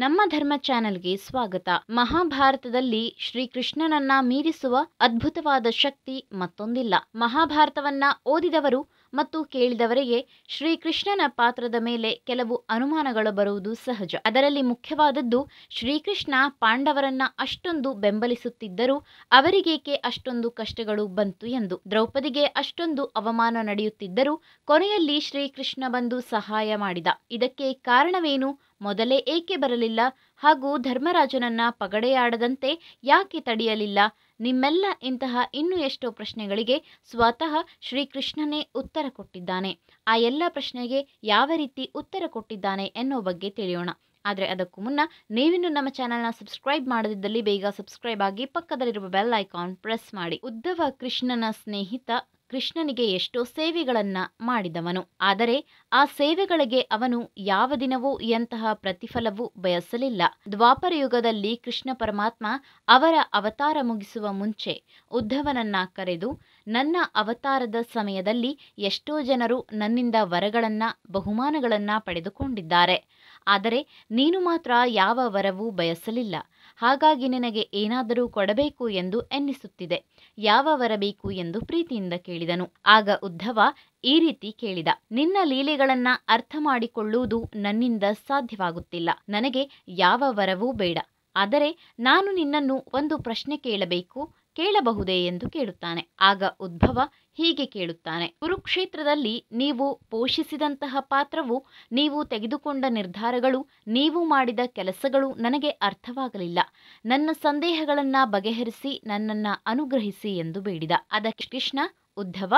ನಮ್ಮ ಧರ್ಮ ಚಾನೆಲ್ಗೆ ಸ್ವಾಗತ ಮಹಾಭಾರತದಲ್ಲಿ ಶ್ರೀಕೃಷ್ಣನನ್ನ ಮೀರಿಸುವ ಅದ್ಭುತವಾದ ಶಕ್ತಿ ಮತ್ತೊಂದಿಲ್ಲ ಮಹಾಭಾರತವನ್ನ ಓದಿದವರು ಮತ್ತು ಕೇಳಿದವರಿಗೆ ಶ್ರೀಕೃಷ್ಣನ ಪಾತ್ರದ ಮೇಲೆ ಕೆಲವು ಅನುಮಾನಗಳು ಬರುವುದು ಸಹಜ ಅದರಲ್ಲಿ ಮುಖ್ಯವಾದದ್ದು ಶ್ರೀಕೃಷ್ಣ ಪಾಂಡವರನ್ನ ಅಷ್ಟೊಂದು ಬೆಂಬಲಿಸುತ್ತಿದ್ದರೂ ಅವರಿಗೇಕೆ ಅಷ್ಟೊಂದು ಕಷ್ಟಗಳು ಬಂತು ಎಂದು ದ್ರೌಪದಿಗೆ ಅಷ್ಟೊಂದು ಅವಮಾನ ನಡೆಯುತ್ತಿದ್ದರೂ ಕೊನೆಯಲ್ಲಿ ಶ್ರೀಕೃಷ್ಣ ಬಂದು ಸಹಾಯ ಮಾಡಿದ ಇದಕ್ಕೆ ಕಾರಣವೇನು ಮೊದಲೇ ಏಕೆ ಬರಲಿಲ್ಲ ಹಾಗೂ ಧರ್ಮರಾಜನನ್ನ ಪಗಡೆಯಾಡದಂತೆ ಯಾಕೆ ತಡೆಯಲಿಲ್ಲ ನಿಮ್ಮೆಲ್ಲ ಇಂತಹ ಇನ್ನು ಎಷ್ಟೋ ಪ್ರಶ್ನೆಗಳಿಗೆ ಸ್ವತಃ ಶ್ರೀಕೃಷ್ಣನೇ ಉತ್ತರ ಕೊಟ್ಟಿದ್ದಾನೆ ಆ ಎಲ್ಲ ಪ್ರಶ್ನೆಗೆ ಯಾವ ರೀತಿ ಉತ್ತರ ಕೊಟ್ಟಿದ್ದಾನೆ ಎನ್ನುವ ಬಗ್ಗೆ ತಿಳಿಯೋಣ ಆದರೆ ಅದಕ್ಕೂ ಮುನ್ನ ನೀವಿನ್ನು ನಮ್ಮ ಚಾನಲ್ನ ಸಬ್ಸ್ಕ್ರೈಬ್ ಮಾಡದಿದ್ದಲ್ಲಿ ಬೇಗ ಸಬ್ಸ್ಕ್ರೈಬ್ ಆಗಿ ಪಕ್ಕದಲ್ಲಿರುವ ಬೆಲ್ ಐಕಾನ್ ಪ್ರೆಸ್ ಮಾಡಿ ಉದ್ದವ ಕೃಷ್ಣನ ಸ್ನೇಹಿತ ಕೃಷ್ಣನಿಗೆ ಎಷ್ಟೋ ಸೇವೆಗಳನ್ನ ಮಾಡಿದವನು ಆದರೆ ಆ ಸೇವೆಗಳಿಗೆ ಅವನು ಯಾವ ದಿನವೂ ಎಂತಹ ಪ್ರತಿಫಲವೂ ಬಯಸಲಿಲ್ಲ ದ್ವಾಪರಯುಗದಲ್ಲಿ ಕೃಷ್ಣ ಪರಮಾತ್ಮ ಅವರ ಅವತಾರ ಮುಗಿಸುವ ಮುಂಚೆ ಉದ್ಧವನನ್ನ ಕರೆದು ನನ್ನ ಅವತಾರದ ಸಮಯದಲ್ಲಿ ಎಷ್ಟೋ ಜನರು ನನ್ನಿಂದ ವರಗಳನ್ನ ಬಹುಮಾನಗಳನ್ನ ಪಡೆದುಕೊಂಡಿದ್ದಾರೆ ಆದರೆ ನೀನು ಮಾತ್ರ ಯಾವ ವರವೂ ಬಯಸಲಿಲ್ಲ ಹಾಗಾಗಿ ನಿನಗೆ ಏನಾದರೂ ಕೊಡಬೇಕು ಎಂದು ಎನ್ನಿಸುತ್ತಿದೆ ಯಾವ ವರ ಬೇಕು ಎಂದು ಪ್ರೀತಿಯಿಂದ ಕೇಳಿದನು ಆಗ ಉದ್ಧವ ಈ ರೀತಿ ಕೇಳಿದ ನಿನ್ನ ಲೀಲೆಗಳನ್ನ ಅರ್ಥ ಮಾಡಿಕೊಳ್ಳುವುದು ನನ್ನಿಂದ ಸಾಧ್ಯವಾಗುತ್ತಿಲ್ಲ ನನಗೆ ಯಾವ ವರವೂ ಬೇಡ ಆದರೆ ನಾನು ನಿನ್ನನ್ನು ಒಂದು ಪ್ರಶ್ನೆ ಕೇಳಬೇಕು ಕೇಳಬಹುದೇ ಎಂದು ಕೇಳುತ್ತಾನೆ ಆಗ ಉದ್ಭವ ಹೀಗೆ ಕೇಳುತ್ತಾನೆ ಕುರುಕ್ಷೇತ್ರದಲ್ಲಿ ನೀವು ಪೋಷಿಸಿದಂತಹ ಪಾತ್ರವು ನೀವು ತೆಗೆದುಕೊಂಡ ನಿರ್ಧಾರಗಳು ನೀವು ಮಾಡಿದ ಕೆಲಸಗಳು ನನಗೆ ಅರ್ಥವಾಗಲಿಲ್ಲ ನನ್ನ ಸಂದೇಹಗಳನ್ನು ಬಗೆಹರಿಸಿ ನನ್ನನ್ನು ಅನುಗ್ರಹಿಸಿ ಎಂದು ಬೇಡಿದ ಅದಕ್ಕೆ ಕೃಷ್ಣ ಉದ್ಧವ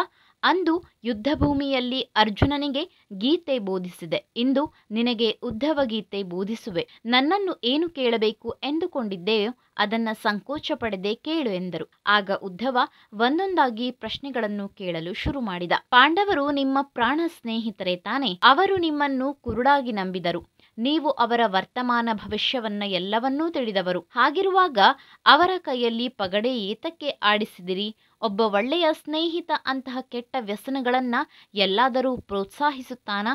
ಅಂದು ಯುದ್ಧಭೂಮಿಯಲ್ಲಿ ಅರ್ಜುನನಿಗೆ ಗೀತೆ ಬೋಧಿಸಿದೆ ಇಂದು ನಿನಗೆ ಉದ್ಧವ ಗೀತೆ ಬೋಧಿಸುವೆ ನನ್ನನ್ನು ಏನು ಕೇಳಬೇಕು ಎಂದುಕೊಂಡಿದ್ದೆಯೋ ಅದನ್ನ ಸಂಕೋಚ ಪಡೆದೆ ಕೇಳು ಎಂದರು ಆಗ ಉದ್ಧವ ಒಂದೊಂದಾಗಿ ಪ್ರಶ್ನೆಗಳನ್ನು ಕೇಳಲು ಶುರು ಮಾಡಿದ ಪಾಂಡವರು ನಿಮ್ಮ ಪ್ರಾಣ ಸ್ನೇಹಿತರೇ ತಾನೆ ಅವರು ನಿಮ್ಮನ್ನು ಕುರುಡಾಗಿ ನಂಬಿದರು ನೀವು ಅವರ ವರ್ತಮಾನ ಭವಿಷ್ಯವನ್ನ ಎಲ್ಲವನ್ನೂ ತಿಳಿದವರು ಹಾಗಿರುವಾಗ ಅವರ ಕೈಯಲ್ಲಿ ಪಗಡೆ ಏತಕ್ಕೆ ಆಡಿಸಿದಿರಿ ಒಬ್ಬ ಒಳ್ಳೆಯ ಸ್ನೇಹಿತ ಅಂತಹ ಕೆಟ್ಟ ವ್ಯಸನಗಳನ್ನು ಎಲ್ಲಾದರೂ ಪ್ರೋತ್ಸಾಹಿಸುತ್ತಾನ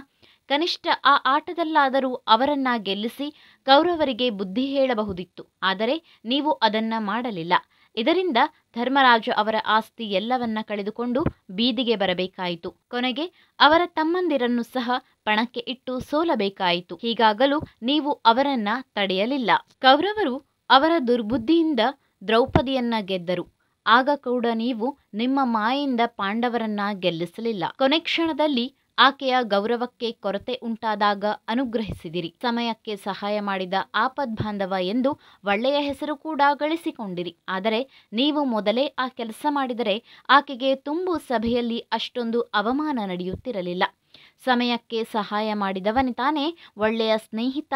ಕನಿಷ್ಠ ಆ ಆಟದಲ್ಲಾದರೂ ಅವರನ್ನ ಗೆಲ್ಲಿಸಿ ಕೌರವರಿಗೆ ಬುದ್ಧಿ ಹೇಳಬಹುದಿತ್ತು ಆದರೆ ನೀವು ಅದನ್ನ ಮಾಡಲಿಲ್ಲ ಇದರಿಂದ ಧರ್ಮರಾಜು ಅವರ ಆಸ್ತಿ ಎಲ್ಲವನ್ನ ಕಳೆದುಕೊಂಡು ಬೀದಿಗೆ ಬರಬೇಕಾಯಿತು ಕೊನೆಗೆ ಅವರ ತಮ್ಮಂದಿರನ್ನು ಸಹ ಪಣಕ್ಕೆ ಇಟ್ಟು ಸೋಲಬೇಕಾಯಿತು ಹೀಗಾಗಲೂ ನೀವು ಅವರನ್ನ ತಡೆಯಲಿಲ್ಲ ಕೌರವರು ಅವರ ದುರ್ಬುದ್ಧಿಯಿಂದ ದ್ರೌಪದಿಯನ್ನ ಗೆದ್ದರು ಆಗ ಕೂಡ ನೀವು ನಿಮ್ಮ ಮಾಯಿಂದ ಪಾಂಡವರನ್ನ ಗೆಲ್ಲಿಸಲಿಲ್ಲ ಕೊನೆ ಕ್ಷಣದಲ್ಲಿ ಆಕೆಯ ಗೌರವಕ್ಕೆ ಕೊರತೆ ಉಂಟಾದಾಗ ಅನುಗ್ರಹಿಸಿದಿರಿ ಸಮಯಕ್ಕೆ ಸಹಾಯ ಮಾಡಿದ ಆಪದ್ ಬಾಂಧವ ಎಂದು ಒಳ್ಳೆಯ ಹೆಸರು ಕೂಡ ಗಳಿಸಿಕೊಂಡಿರಿ ಆದರೆ ನೀವು ಮೊದಲೇ ಆ ಕೆಲಸ ಮಾಡಿದರೆ ಆಕೆಗೆ ತುಂಬು ಸಭೆಯಲ್ಲಿ ಅಷ್ಟೊಂದು ಅವಮಾನ ನಡೆಯುತ್ತಿರಲಿಲ್ಲ ಸಮಯಕ್ಕೆ ಸಹಾಯ ತಾನೇ ಒಳ್ಳೆಯ ಸ್ನೇಹಿತ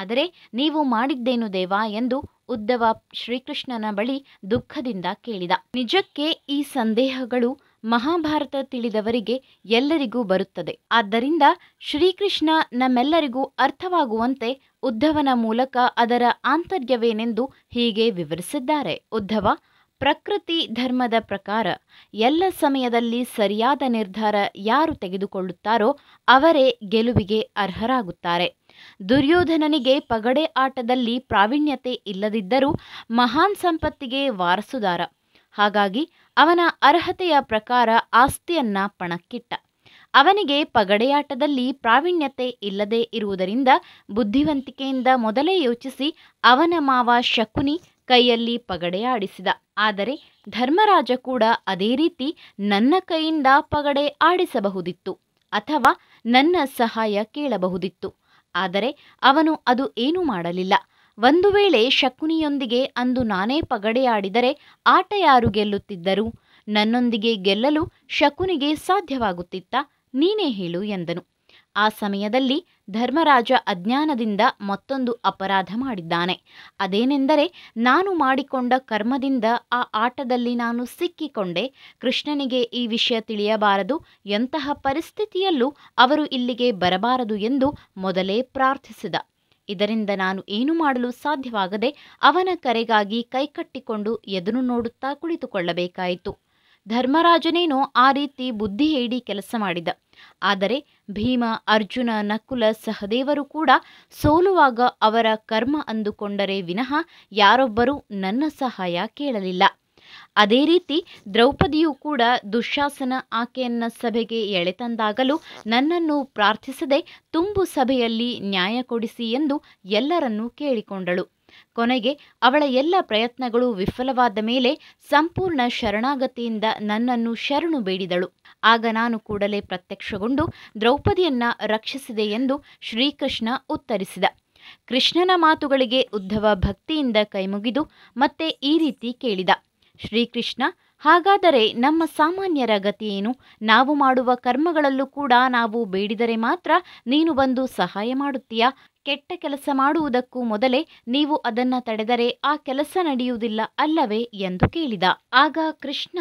ಆದರೆ ನೀವು ಮಾಡಿದ್ದೇನು ದೇವಾ ಎಂದು ಉದ್ದವ ಶ್ರೀಕೃಷ್ಣನ ಬಳಿ ದುಃಖದಿಂದ ಕೇಳಿದ ನಿಜಕ್ಕೆ ಈ ಸಂದೇಹಗಳು ಮಹಾಭಾರತ ತಿಳಿದವರಿಗೆ ಎಲ್ಲರಿಗೂ ಬರುತ್ತದೆ ಆದ್ದರಿಂದ ಶ್ರೀಕೃಷ್ಣ ನಮ್ಮೆಲ್ಲರಿಗೂ ಅರ್ಥವಾಗುವಂತೆ ಉದ್ಧವನ ಮೂಲಕ ಅದರ ಆಂತರ್ಯವೇನೆಂದು ಹೀಗೆ ವಿವರಿಸಿದ್ದಾರೆ ಉದ್ಧವ ಪ್ರಕೃತಿ ಧರ್ಮದ ಪ್ರಕಾರ ಎಲ್ಲ ಸಮಯದಲ್ಲಿ ಸರಿಯಾದ ನಿರ್ಧಾರ ಯಾರು ತೆಗೆದುಕೊಳ್ಳುತ್ತಾರೋ ಅವರೇ ಗೆಲುವಿಗೆ ಅರ್ಹರಾಗುತ್ತಾರೆ ದುರ್ಯೋಧನನಿಗೆ ಪಗಡೆ ಆಟದಲ್ಲಿ ಪ್ರಾವೀಣ್ಯತೆ ಇಲ್ಲದಿದ್ದರೂ ಮಹಾನ್ ಸಂಪತ್ತಿಗೆ ವಾರಸುದಾರ ಹಾಗಾಗಿ ಅವನ ಅರ್ಹತೆಯ ಪ್ರಕಾರ ಆಸ್ತಿಯನ್ನ ಪಣಕ್ಕಿಟ್ಟ ಅವನಿಗೆ ಪಗಡೆಯಾಟದಲ್ಲಿ ಪ್ರಾವೀಣ್ಯತೆ ಇಲ್ಲದೆ ಇರುವುದರಿಂದ ಬುದ್ಧಿವಂತಿಕೆಯಿಂದ ಮೊದಲೇ ಯೋಚಿಸಿ ಅವನ ಮಾವ ಶಕುನಿ ಕೈಯಲ್ಲಿ ಪಗಡೆಯಾಡಿಸಿದ ಆದರೆ ಧರ್ಮರಾಜ ಕೂಡ ಅದೇ ರೀತಿ ನನ್ನ ಕೈಯಿಂದ ಪಗಡೆ ಆಡಿಸಬಹುದಿತ್ತು ಅಥವಾ ನನ್ನ ಸಹಾಯ ಕೇಳಬಹುದಿತ್ತು ಆದರೆ ಅವನು ಅದು ಏನೂ ಮಾಡಲಿಲ್ಲ ಒಂದು ವೇಳೆ ಶಕುನಿಯೊಂದಿಗೆ ಅಂದು ನಾನೇ ಪಗಡೆಯಾಡಿದರೆ ಆಟ ಯಾರು ಗೆಲ್ಲುತ್ತಿದ್ದರು ನನ್ನೊಂದಿಗೆ ಗೆಲ್ಲಲು ಶಕುನಿಗೆ ಸಾಧ್ಯವಾಗುತ್ತಿತ್ತ ನೀನೇ ಹೇಳು ಎಂದನು ಆ ಸಮಯದಲ್ಲಿ ಧರ್ಮರಾಜ ಅಜ್ಞಾನದಿಂದ ಮತ್ತೊಂದು ಅಪರಾಧ ಮಾಡಿದ್ದಾನೆ ಅದೇನೆಂದರೆ ನಾನು ಮಾಡಿಕೊಂಡ ಕರ್ಮದಿಂದ ಆ ಆಟದಲ್ಲಿ ನಾನು ಸಿಕ್ಕಿಕೊಂಡೆ ಕೃಷ್ಣನಿಗೆ ಈ ವಿಷಯ ತಿಳಿಯಬಾರದು ಎಂತಹ ಪರಿಸ್ಥಿತಿಯಲ್ಲೂ ಅವರು ಇಲ್ಲಿಗೆ ಬರಬಾರದು ಎಂದು ಮೊದಲೇ ಪ್ರಾರ್ಥಿಸಿದ ಇದರಿಂದ ನಾನು ಏನು ಮಾಡಲು ಸಾಧ್ಯವಾಗದೆ ಅವನ ಕರೆಗಾಗಿ ಕೈಕಟ್ಟಿಕೊಂಡು ಎದುರು ನೋಡುತ್ತಾ ಕುಳಿತುಕೊಳ್ಳಬೇಕಾಯಿತು ಧರ್ಮರಾಜನೇನೋ ಆ ರೀತಿ ಬುದ್ಧಿ ಹೇಳಿ ಕೆಲಸ ಮಾಡಿದ ಆದರೆ ಭೀಮ ಅರ್ಜುನ ನಕುಲ ಸಹದೇವರು ಕೂಡ ಸೋಲುವಾಗ ಅವರ ಕರ್ಮ ಅಂದುಕೊಂಡರೆ ವಿನಃ ಯಾರೊಬ್ಬರೂ ನನ್ನ ಸಹಾಯ ಕೇಳಲಿಲ್ಲ ಅದೇ ರೀತಿ ದ್ರೌಪದಿಯು ಕೂಡ ದುಶಾಸನ ಆಕೆಯನ್ನ ಸಭೆಗೆ ಎಳೆತಂದಾಗಲೂ ನನ್ನನ್ನು ಪ್ರಾರ್ಥಿಸದೆ ತುಂಬು ಸಭೆಯಲ್ಲಿ ನ್ಯಾಯ ಕೊಡಿಸಿ ಎಂದು ಎಲ್ಲರನ್ನೂ ಕೇಳಿಕೊಂಡಳು ಕೊನೆಗೆ ಅವಳ ಎಲ್ಲ ಪ್ರಯತ್ನಗಳು ವಿಫಲವಾದ ಮೇಲೆ ಸಂಪೂರ್ಣ ಶರಣಾಗತಿಯಿಂದ ನನ್ನನ್ನು ಶರಣು ಬೇಡಿದಳು ಆಗ ನಾನು ಕೂಡಲೇ ಪ್ರತ್ಯಕ್ಷಗೊಂಡು ದ್ರೌಪದಿಯನ್ನ ರಕ್ಷಿಸಿದೆ ಎಂದು ಶ್ರೀಕೃಷ್ಣ ಉತ್ತರಿಸಿದ ಕೃಷ್ಣನ ಮಾತುಗಳಿಗೆ ಉದ್ಧವ ಭಕ್ತಿಯಿಂದ ಕೈಮುಗಿದು ಮತ್ತೆ ಈ ರೀತಿ ಕೇಳಿದ ಶ್ರೀಕೃಷ್ಣ ಹಾಗಾದರೆ ನಮ್ಮ ಸಾಮಾನ್ಯರ ಗತಿಯೇನು ನಾವು ಮಾಡುವ ಕರ್ಮಗಳಲ್ಲೂ ಕೂಡ ನಾವು ಬೇಡಿದರೆ ಮಾತ್ರ ನೀನು ಬಂದು ಸಹಾಯ ಮಾಡುತ್ತೀಯಾ ಕೆಟ್ಟ ಕೆಲಸ ಮಾಡುವುದಕ್ಕೂ ಮೊದಲೇ ನೀವು ಅದನ್ನು ತಡೆದರೆ ಆ ಕೆಲಸ ನಡೆಯುವುದಿಲ್ಲ ಅಲ್ಲವೇ ಎಂದು ಕೇಳಿದ ಆಗ ಕೃಷ್ಣ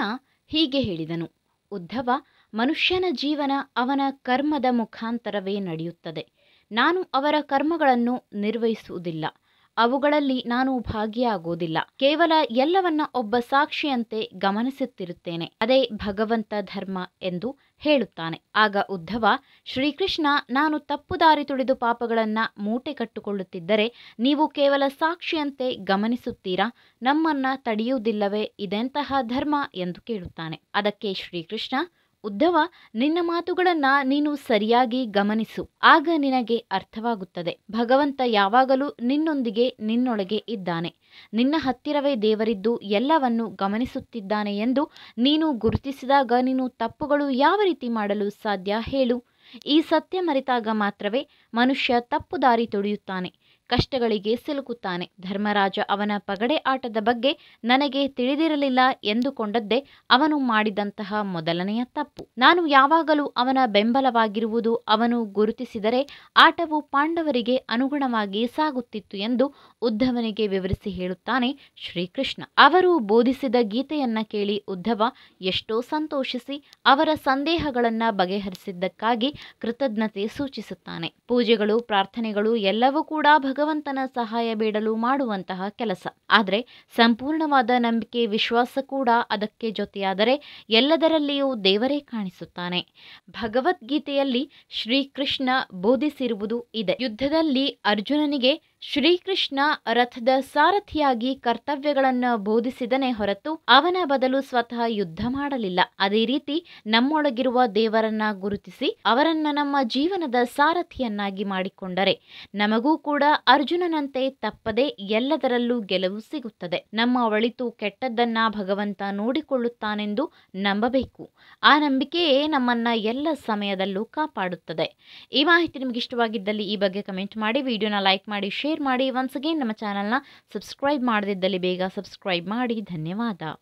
ಹೀಗೆ ಹೇಳಿದನು ಉದ್ಧವ ಮನುಷ್ಯನ ಜೀವನ ಅವನ ಕರ್ಮದ ಮುಖಾಂತರವೇ ನಡೆಯುತ್ತದೆ ನಾನು ಅವರ ಕರ್ಮಗಳನ್ನು ನಿರ್ವಹಿಸುವುದಿಲ್ಲ ಅವುಗಳಲ್ಲಿ ನಾನು ಭಾಗಿಯಾಗುವುದಿಲ್ಲ ಕೇವಲ ಎಲ್ಲವನ್ನ ಒಬ್ಬ ಸಾಕ್ಷಿಯಂತೆ ಗಮನಿಸುತ್ತಿರುತ್ತೇನೆ ಅದೇ ಭಗವಂತ ಧರ್ಮ ಎಂದು ಹೇಳುತ್ತಾನೆ ಆಗ ಉದ್ಧವ ಶ್ರೀಕೃಷ್ಣ ನಾನು ತಪ್ಪು ದಾರಿ ತುಳಿದು ಪಾಪಗಳನ್ನ ಮೂಟೆ ಕಟ್ಟುಕೊಳ್ಳುತ್ತಿದ್ದರೆ ನೀವು ಕೇವಲ ಸಾಕ್ಷಿಯಂತೆ ಗಮನಿಸುತ್ತೀರಾ ನಮ್ಮನ್ನ ತಡೆಯುವುದಿಲ್ಲವೇ ಇದೆಂತಹ ಧರ್ಮ ಎಂದು ಕೇಳುತ್ತಾನೆ ಅದಕ್ಕೆ ಶ್ರೀಕೃಷ್ಣ ಉದ್ಧವ ನಿನ್ನ ಮಾತುಗಳನ್ನ ನೀನು ಸರಿಯಾಗಿ ಗಮನಿಸು ಆಗ ನಿನಗೆ ಅರ್ಥವಾಗುತ್ತದೆ ಭಗವಂತ ಯಾವಾಗಲೂ ನಿನ್ನೊಂದಿಗೆ ನಿನ್ನೊಳಗೆ ಇದ್ದಾನೆ ನಿನ್ನ ಹತ್ತಿರವೇ ದೇವರಿದ್ದು ಎಲ್ಲವನ್ನು ಗಮನಿಸುತ್ತಿದ್ದಾನೆ ಎಂದು ನೀನು ಗುರುತಿಸಿದಾಗ ನೀನು ತಪ್ಪುಗಳು ಯಾವ ರೀತಿ ಮಾಡಲು ಸಾಧ್ಯ ಹೇಳು ಈ ಸತ್ಯ ಮರೆತಾಗ ಮಾತ್ರವೇ ಮನುಷ್ಯ ತಪ್ಪು ದಾರಿ ತುಳಿಯುತ್ತಾನೆ ಕಷ್ಟಗಳಿಗೆ ಸಿಲುಕುತ್ತಾನೆ ಧರ್ಮರಾಜ ಅವನ ಪಗಡೆ ಆಟದ ಬಗ್ಗೆ ನನಗೆ ತಿಳಿದಿರಲಿಲ್ಲ ಎಂದುಕೊಂಡದ್ದೇ ಅವನು ಮಾಡಿದಂತಹ ಮೊದಲನೆಯ ತಪ್ಪು ನಾನು ಯಾವಾಗಲೂ ಅವನ ಬೆಂಬಲವಾಗಿರುವುದು ಅವನು ಗುರುತಿಸಿದರೆ ಆಟವು ಪಾಂಡವರಿಗೆ ಅನುಗುಣವಾಗಿ ಸಾಗುತ್ತಿತ್ತು ಎಂದು ಉದ್ಧವನಿಗೆ ವಿವರಿಸಿ ಹೇಳುತ್ತಾನೆ ಶ್ರೀಕೃಷ್ಣ ಅವರು ಬೋಧಿಸಿದ ಗೀತೆಯನ್ನ ಕೇಳಿ ಉದ್ಧವ ಎಷ್ಟೋ ಸಂತೋಷಿಸಿ ಅವರ ಸಂದೇಹಗಳನ್ನು ಬಗೆಹರಿಸಿದ್ದಕ್ಕಾಗಿ ಕೃತಜ್ಞತೆ ಸೂಚಿಸುತ್ತಾನೆ ಪೂಜೆಗಳು ಪ್ರಾರ್ಥನೆಗಳು ಎಲ್ಲವೂ ಕೂಡ ಭಗವ ಭಗವಂತನ ಸಹಾಯ ಬೇಡಲು ಮಾಡುವಂತಹ ಕೆಲಸ ಆದರೆ ಸಂಪೂರ್ಣವಾದ ನಂಬಿಕೆ ವಿಶ್ವಾಸ ಕೂಡ ಅದಕ್ಕೆ ಜೊತೆಯಾದರೆ ಎಲ್ಲದರಲ್ಲಿಯೂ ದೇವರೇ ಕಾಣಿಸುತ್ತಾನೆ ಭಗವದ್ಗೀತೆಯಲ್ಲಿ ಶ್ರೀಕೃಷ್ಣ ಬೋಧಿಸಿರುವುದು ಇದೆ ಯುದ್ಧದಲ್ಲಿ ಅರ್ಜುನನಿಗೆ ಶ್ರೀಕೃಷ್ಣ ರಥದ ಸಾರಥಿಯಾಗಿ ಕರ್ತವ್ಯಗಳನ್ನು ಬೋಧಿಸಿದನೇ ಹೊರತು ಅವನ ಬದಲು ಸ್ವತಃ ಯುದ್ಧ ಮಾಡಲಿಲ್ಲ ಅದೇ ರೀತಿ ನಮ್ಮೊಳಗಿರುವ ದೇವರನ್ನ ಗುರುತಿಸಿ ಅವರನ್ನ ನಮ್ಮ ಜೀವನದ ಸಾರಥಿಯನ್ನಾಗಿ ಮಾಡಿಕೊಂಡರೆ ನಮಗೂ ಕೂಡ ಅರ್ಜುನನಂತೆ ತಪ್ಪದೆ ಎಲ್ಲದರಲ್ಲೂ ಗೆಲುವು ಸಿಗುತ್ತದೆ ನಮ್ಮ ಒಳಿತು ಕೆಟ್ಟದ್ದನ್ನ ಭಗವಂತ ನೋಡಿಕೊಳ್ಳುತ್ತಾನೆಂದು ನಂಬಬೇಕು ಆ ನಂಬಿಕೆಯೇ ನಮ್ಮನ್ನ ಎಲ್ಲ ಸಮಯದಲ್ಲೂ ಕಾಪಾಡುತ್ತದೆ ಈ ಮಾಹಿತಿ ನಿಮಗೆ ಇಷ್ಟವಾಗಿದ್ದಲ್ಲಿ ಈ ಬಗ್ಗೆ ಕಮೆಂಟ್ ಮಾಡಿ ವಿಡಿಯೋನ ಲೈಕ್ ಮಾಡಿ ಶೇರ್ ಶೇರ್ ಮಾಡಿ ಒನ್ಸ್ ಅಗೇನ್ ನಮ್ಮ ಚಾನಲ್ನ ಸಬ್ಸ್ಕ್ರೈಬ್ ಮಾಡದಿದ್ದಲ್ಲಿ ಬೇಗ ಸಬ್ಸ್ಕ್ರೈಬ್ ಮಾಡಿ ಧನ್ಯವಾದ